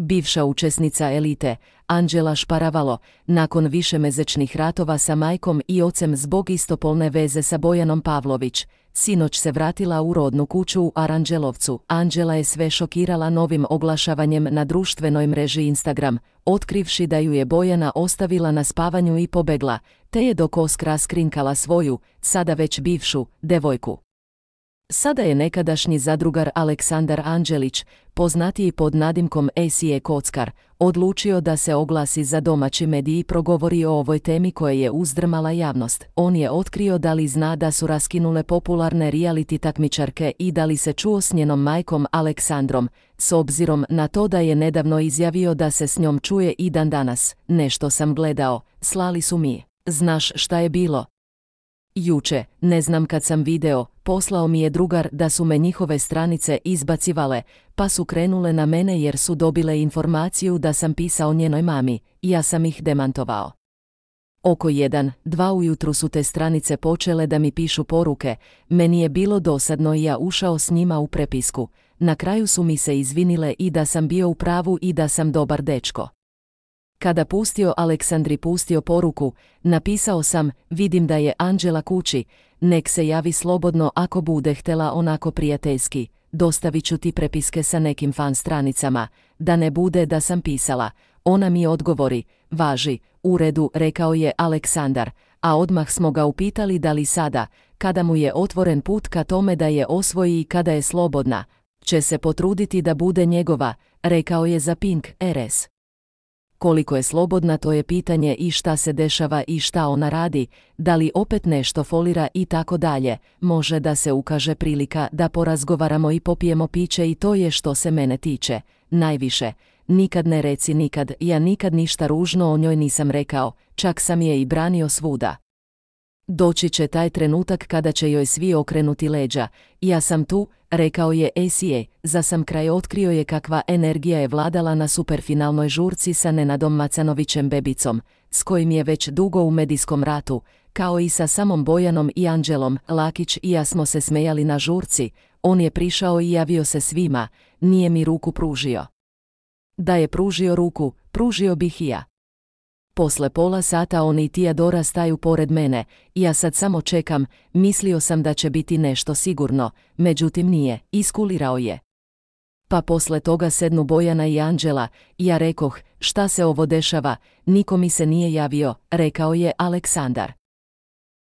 Bivša učesnica elite, Anđela Šparavalo, nakon višemezečnih ratova sa majkom i ocem zbog istopolne veze sa Bojanom Pavlović, sinoć se vratila u rodnu kuću u Aranđelovcu. Anđela je sve šokirala novim oglašavanjem na društvenoj mreži Instagram, otkrivši da ju je Bojana ostavila na spavanju i pobegla, te je do koskra skrinkala svoju, sada već bivšu, devojku. Sada je nekadašnji zadrugar Aleksandar Anđelić, poznatiji pod nadimkom ACE Kockar, odlučio da se oglasi za domaći mediji i progovori o ovoj temi koje je uzdrmala javnost. On je otkrio da li zna da su raskinule popularne reality takmičarke i da li se čuo s njenom majkom Aleksandrom, s obzirom na to da je nedavno izjavio da se s njom čuje i dan danas. Nešto sam gledao, slali su mi. Znaš šta je bilo? Juče, ne znam kad sam video, poslao mi je drugar da su me njihove stranice izbacivale, pa su krenule na mene jer su dobile informaciju da sam pisao njenoj mami, ja sam ih demantovao. Oko jedan, dva ujutru su te stranice počele da mi pišu poruke, meni je bilo dosadno i ja ušao s njima u prepisku. Na kraju su mi se izvinile i da sam bio u pravu i da sam dobar dečko. Kada pustio Aleksandri pustio poruku, napisao sam, vidim da je Anđela kući, nek se javi slobodno ako bude htela onako prijateljski, dostavit ću ti prepiske sa nekim fan stranicama, da ne bude da sam pisala, ona mi odgovori, važi, u redu, rekao je Aleksandar, a odmah smo ga upitali da li sada, kada mu je otvoren put ka tome da je osvoji i kada je slobodna, će se potruditi da bude njegova, rekao je za Pink RS koliko je slobodna to je pitanje i šta se dešava i šta ona radi, da li opet nešto folira i tako dalje, može da se ukaže prilika da porazgovaramo i popijemo piće i to je što se mene tiče, najviše. Nikad ne reci nikad, ja nikad ništa ružno o njoj nisam rekao, čak sam je i branio svuda. Doći će taj trenutak kada će joj svi okrenuti leđa. Ja sam tu, rekao je Esije, za sam kraj otkrio je kakva energija je vladala na superfinalnoj žurci sa Nenadom Macanovićem Bebicom, s kojim je već dugo u medijskom ratu, kao i sa samom Bojanom i Anđelom, Lakić i ja smo se smejali na žurci, on je prišao i javio se svima, nije mi ruku pružio. Da je pružio ruku, pružio bih i ja. Posle pola sata oni i Tijadora staju pored mene, ja sad samo čekam, mislio sam da će biti nešto sigurno, međutim nije, iskulirao je. Pa posle toga sednu Bojana i Anđela, ja rekoh, šta se ovo dešava, niko mi se nije javio, rekao je Aleksandar.